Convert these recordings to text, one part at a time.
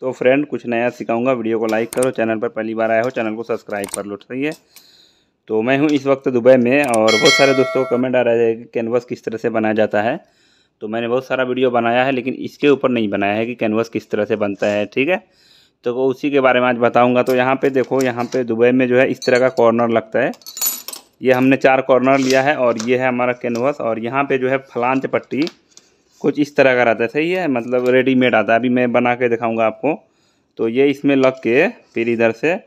तो फ्रेंड कुछ नया सिखाऊंगा वीडियो को लाइक करो चैनल पर पहली बार आया हो चैनल को सब्सक्राइब कर लो सही है तो मैं हूँ इस वक्त दुबई में और बहुत सारे दोस्तों को कमेंट आ रहा है कि कैनवस किस तरह से बनाया जाता है तो मैंने बहुत सारा वीडियो बनाया है लेकिन इसके ऊपर नहीं बनाया है कि कैनवस किस तरह से बनता है ठीक है तो उसी के बारे में आज बताऊँगा तो यहाँ पर देखो यहाँ पर दुबई में जो है इस तरह का कॉर्नर लगता है ये हमने चार कॉर्नर लिया है और ये है हमारा कैनवस और यहाँ पर जो है फलांच पट्टी कुछ इस तरह का रहता है सही है मतलब रेडीमेड आता है अभी मैं बना के दिखाऊंगा आपको तो ये इसमें लग के फिर इधर से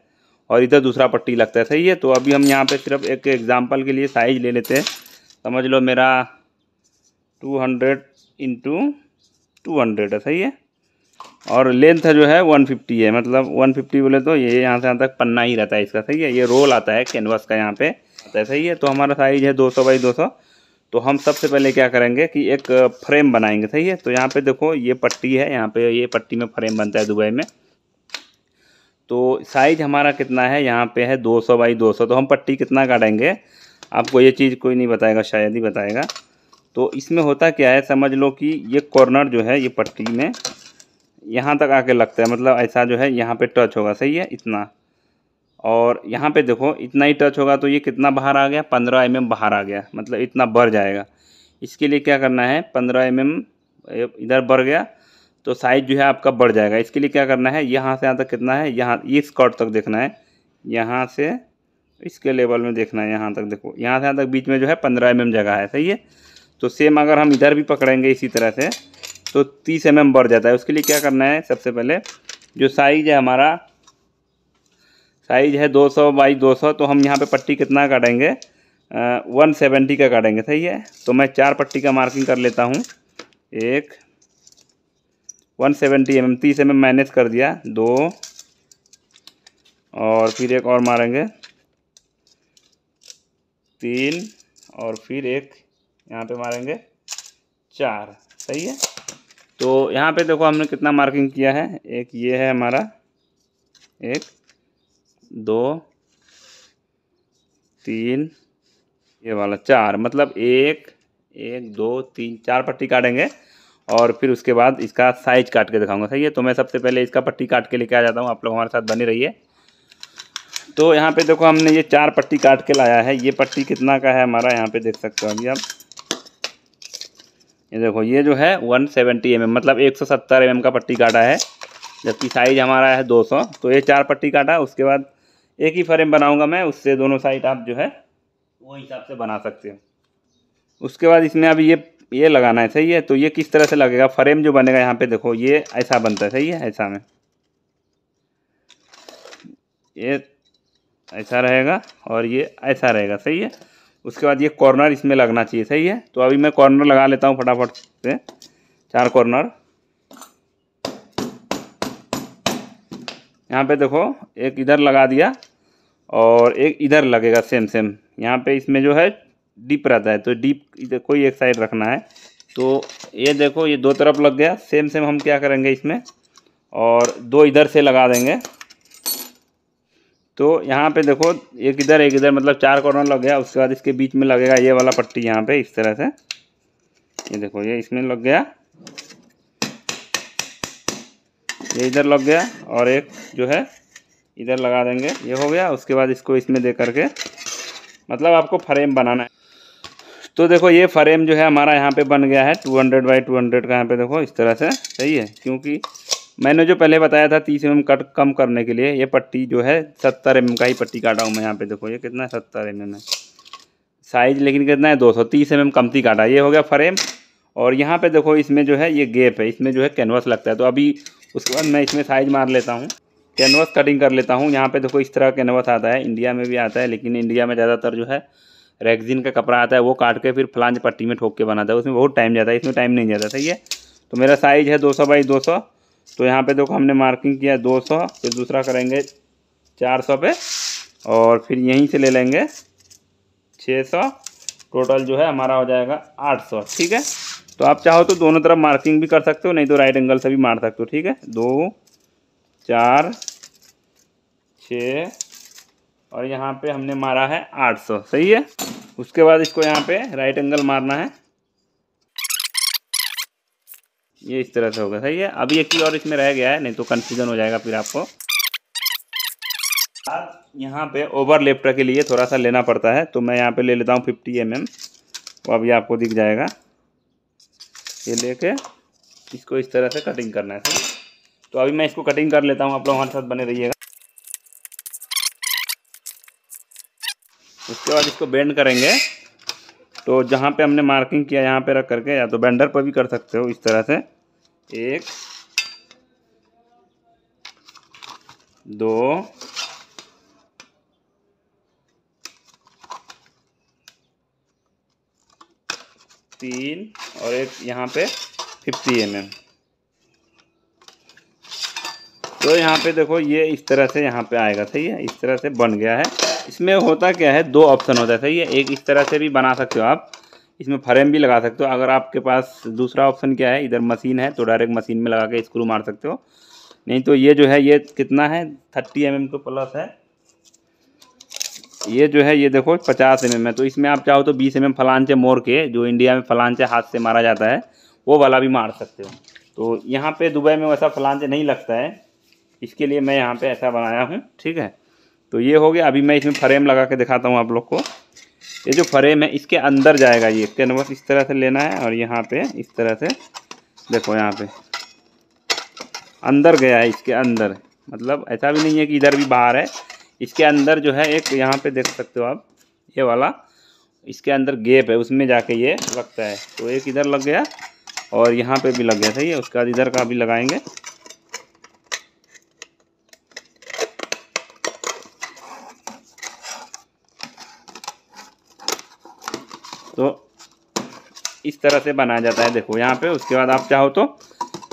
और इधर दूसरा पट्टी लगता है सही है तो अभी हम यहाँ पे सिर्फ एक एग्ज़ाम्पल के लिए साइज ले लेते हैं समझ लो मेरा two hundred into two hundred है सही है और लेंथ जो है वन फिफ्टी है मतलब वन फिफ्टी बोले तो ये यहाँ से यहाँ तक पन्ना ही रहता है इसका सही है ये रोल आता है कैनवास का यहाँ पे आता है सही है तो हमारा साइज़ है दो सौ बाई दो सौ तो हम सबसे पहले क्या करेंगे कि एक फ्रेम बनाएंगे सही है तो यहाँ पे देखो ये पट्टी है यहाँ पे ये पट्टी में फ्रेम बनता है दुबई में तो साइज हमारा कितना है यहाँ पे है 200 बाई दो तो हम पट्टी कितना काटेंगे आपको ये चीज़ कोई नहीं बताएगा शायद ही बताएगा तो इसमें होता क्या है समझ लो कि ये कॉर्नर जो है ये पट्टी में यहाँ तक आके लगता है मतलब ऐसा जो है यहाँ पर टच होगा सही है इतना और यहाँ पे देखो इतना ही टच होगा तो ये कितना बाहर आ गया पंद्रह एम mm बाहर आ गया मतलब इतना बढ़ जाएगा इसके लिए क्या करना है पंद्रह एम mm इधर बढ़ गया तो साइज जो है आपका बढ़ जाएगा इसके लिए क्या करना है यहाँ से यहाँ तक कितना है यहाँ इस कॉट तक देखना है यहाँ से इसके लेवल में देखना है यहाँ तक देखो यहाँ से यहाँ तक बीच में जो है पंद्रह एम जगह है सही है तो सेम अगर हम इधर भी पकड़ेंगे इसी तरह से तो तीस एम बढ़ जाता है उसके लिए क्या करना है सबसे पहले जो साइज है हमारा साइज है 200 बाई दो तो हम यहाँ पे पट्टी कितना काटेंगे वन सेवेंटी का काटेंगे सही है तो मैं चार पट्टी का मार्किंग कर लेता हूँ एक वन सेवेंटी एम तीस एम माइनस कर दिया दो और फिर एक और मारेंगे तीन और फिर एक यहाँ पे मारेंगे चार सही है तो यहाँ पे देखो हमने कितना मार्किंग किया है एक ये है हमारा एक दो तीन ये वाला चार मतलब एक एक दो तीन चार पट्टी काटेंगे और फिर उसके बाद इसका साइज काट के दिखाऊंगा सही है तो मैं सबसे पहले इसका पट्टी काट के लेके आ जाता हूँ आप लोग हमारे साथ बने रहिए तो यहाँ पे देखो हमने ये चार पट्टी काट के लाया है ये पट्टी कितना का है हमारा यहाँ पे देख सकते हो अभी आप ये देखो ये जो है 170 सेवेंटी mm, मतलब 170 सौ mm का पट्टी काटा है जबकि साइज हमारा है 200 तो ये चार पट्टी काटा उसके बाद एक ही फ्रेम बनाऊंगा मैं उससे दोनों साइड आप जो है वो हिसाब से बना सकते हो उसके बाद इसमें अब ये ये लगाना है सही है तो ये किस तरह से लगेगा फ्रेम जो बनेगा यहाँ पे देखो ये ऐसा बनता है सही है ऐसा में ये ऐसा रहेगा और ये ऐसा रहेगा सही है उसके बाद ये कॉर्नर इसमें लगना चाहिए सही है तो अभी मैं कॉर्नर लगा लेता हूँ फटाफट से चार कॉर्नर यहाँ पे देखो एक इधर लगा दिया और एक इधर लगेगा सेम सेम यहाँ पे इसमें जो है डीप रहता है तो डीप कोई एक साइड रखना है तो ये देखो ये दो तरफ लग गया सेम सेम हम क्या करेंगे इसमें और दो इधर से लगा देंगे तो यहाँ पे देखो एक इधर एक इधर मतलब चार कॉर्नर लग गया उसके बाद इसके बीच में लगेगा ये वाला पट्टी यहाँ पे इस तरह से ये देखो ये इसमें लग गया ये इधर लग गया और एक जो है इधर लगा देंगे ये हो गया उसके बाद इसको इसमें दे करके मतलब आपको फ्रेम बनाना है तो देखो ये फ्रेम जो है हमारा यहाँ पे बन गया है 200 हंड्रेड बाई टू हंड्रेड का यहाँ पे देखो इस तरह से सही है क्योंकि मैंने जो पहले बताया था तीस एम mm कट कम करने के लिए ये पट्टी जो है सत्तर एम mm का ही पट्टी काटा हूँ मैं यहाँ पे देखो ये कितना है सत्तर एम mm है साइज लेकिन कितना है दो सौ तीस एम कमती काटा ये हो गया फ्रेम और यहाँ पर देखो इसमें जो है ये गेप है इसमें जो है कैनवास लगता है तो अभी उसके बाद मैं इसमें साइज मार लेता हूँ कैनवस कटिंग कर लेता हूँ यहाँ पे देखो इस तरह कैनवस आता है इंडिया में भी आता है लेकिन इंडिया में ज़्यादातर जो है रेगजिन का कपड़ा आता है वो काट के फिर फ्लांज पट्टी में ठोक के बनाता है उसमें बहुत टाइम जाता है इसमें टाइम नहीं जाता सही है तो मेरा साइज है दो सौ बाई दो सौ तो यहाँ पे देखो हमने मार्किंग किया दो सौ फिर दूसरा करेंगे चार सौ पे और फिर यहीं से ले लेंगे छः सौ टोटल जो है हमारा हो जाएगा आठ सौ ठीक है तो आप चाहो तो दोनों तरफ मार्किंग भी कर सकते हो नहीं तो राइट एंगल से भी मार सकते हो ठीक है दो चार छ और यहाँ पे हमने मारा है आठ सौ सही है उसके बाद इसको यहाँ पे राइट एंगल मारना है ये इस तरह से होगा सही है अभी एक ही और इसमें रह गया है नहीं तो कन्फ्यूज़न हो जाएगा फिर आपको यहाँ पे ओवर लेफ्ट के लिए थोड़ा सा लेना पड़ता है तो मैं यहाँ पे ले लेता हूँ फिफ्टी एम एम वो अभी आपको दिख जाएगा ये लेके इसको इस तरह से कटिंग करना है तो अभी मैं इसको कटिंग कर लेता हूँ आप लोग हमारे साथ बने रहिएगा उसके बाद इसको बेंड करेंगे तो जहाँ पे हमने मार्किंग किया यहाँ पे रख करके या तो बेंडर पर भी कर सकते हो इस तरह से एक दो तीन और एक यहाँ पे फिफ्टी एम एम तो यहाँ पे देखो ये इस तरह से यहाँ पे आएगा सही है इस तरह से बन गया है इसमें होता क्या है दो ऑप्शन होता है सही है एक इस तरह से भी बना सकते हो आप इसमें फ्रेम भी लगा सकते हो अगर आपके पास दूसरा ऑप्शन क्या है इधर मशीन है तो डायरेक्ट मशीन में लगा के स्क्रू मार सकते हो नहीं तो ये जो है ये कितना है थर्टी एम तो प्लस है ये जो है ये देखो पचास एम है तो इसमें आप चाहो तो बीस एम एम फलांचे मोर के जो इंडिया में फलांचे हाथ से मारा जाता है वो वाला भी मार सकते हो तो यहाँ पे दुबई में वैसा फलांचे नहीं लगता है इसके लिए मैं यहाँ पे ऐसा बनाया हूँ ठीक है तो ये हो गया अभी मैं इसमें फ्रेम लगा के दिखाता हूँ आप लोग को ये जो फ्रेम है इसके अंदर जाएगा ये कैनवस इस तरह से लेना है और यहाँ पे इस तरह से देखो यहाँ पे अंदर गया है इसके अंदर मतलब ऐसा भी नहीं है कि इधर भी बाहर है इसके अंदर जो है एक यहाँ पे देख सकते हो आप ये वाला इसके अंदर गेप है उसमें जाके ये लगता है तो एक इधर लग गया और यहाँ पे भी लग गया सही है उसके बाद इधर का भी लगाएंगे इस तरह से बनाया जाता है देखो यहाँ पे उसके बाद आप चाहो तो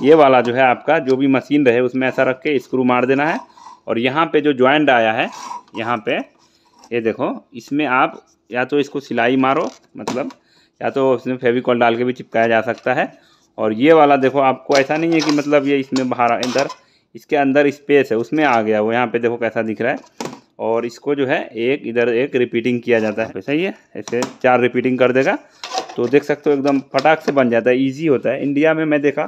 ये वाला जो है आपका जो भी मशीन रहे उसमें ऐसा रख के स्क्रू मार देना है और यहाँ पे जो ज्वाइंट आया है यहाँ पे ये देखो इसमें आप या तो इसको सिलाई मारो मतलब या तो इसमें फेविकॉल डाल के भी चिपकाया जा सकता है और ये वाला देखो आपको ऐसा नहीं है कि मतलब ये इसमें बाहर इधर इसके अंदर स्पेस है उसमें आ गया वो यहाँ पे देखो कैसा दिख रहा है और इसको जो है एक इधर एक रिपीटिंग किया जाता है सही है ऐसे चार रिपीटिंग कर देगा तो देख सकते हो एकदम फटाक से बन जाता है ईजी होता है इंडिया में मैं देखा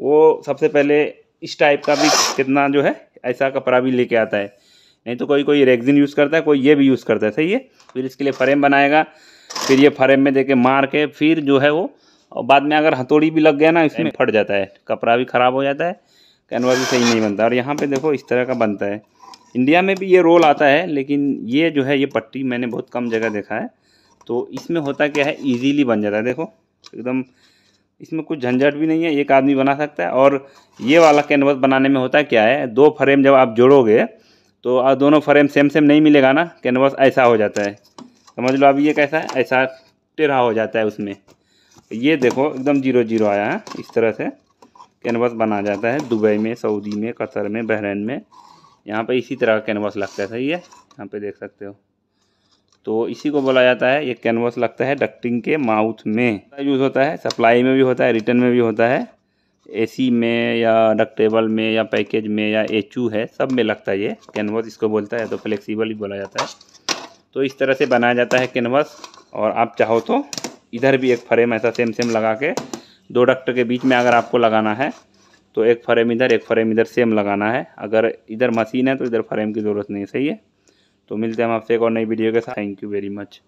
वो सबसे पहले इस टाइप का भी कितना जो है ऐसा कपड़ा भी लेके आता है नहीं तो कोई कोई रेगजिन यूज़ करता है कोई ये भी यूज़ करता है सही है फिर इसके लिए फ्रेम बनाएगा फिर ये फ्रेम में देके मार के फिर जो है वो और बाद में अगर हथौड़ी भी लग गया ना इसमें फट जाता है कपड़ा भी ख़राब हो जाता है कैनवा भी सही नहीं बनता और यहाँ पर देखो इस तरह का बनता है इंडिया में भी ये रोल आता है लेकिन ये जो है ये पट्टी मैंने बहुत कम जगह देखा है तो इसमें होता क्या है इजीली बन जाता है देखो एकदम इसमें कुछ झंझट भी नहीं है एक आदमी बना सकता है और ये वाला कैनवस बनाने में होता क्या है दो फ्रेम जब आप जोड़ोगे तो दोनों फ्रेम सेम सेम नहीं मिलेगा ना कैनवस ऐसा हो जाता है समझ लो अब ये कैसा है ऐसा टेढ़ा हो जाता है उसमें ये देखो एकदम जीरो जीरो आया है इस तरह से कैनवस बना जाता है दुबई में सऊदी में कतर में बहरीन में यहाँ पे इसी तरह का कैनवस लगता है सही है यहाँ पे देख सकते हो तो इसी को बोला जाता है ये कैनवास लगता है डक्टिंग के माउथ में यूज़ होता है सप्लाई में भी होता है रिटर्न में भी होता है एसी में या डक्टेबल में या पैकेज में या एच है सब में लगता है ये कैनवास इसको बोलता है तो फ्लेक्सीबल भी बोला जाता है तो इस तरह से बनाया जाता है कैनवास और आप चाहो तो इधर भी एक फ्रेम ऐसा सेम सेम लगा के दो डक्ट के बीच में अगर आपको लगाना है तो एक फ्रेम इधर एक फ्रेम इधर सेम लगाना है अगर इधर मशीन है तो इधर फ्रेम की ज़रूरत नहीं सही है तो मिलते हैं हम आपसे एक और नई वीडियो के साथ थैंक यू वेरी मच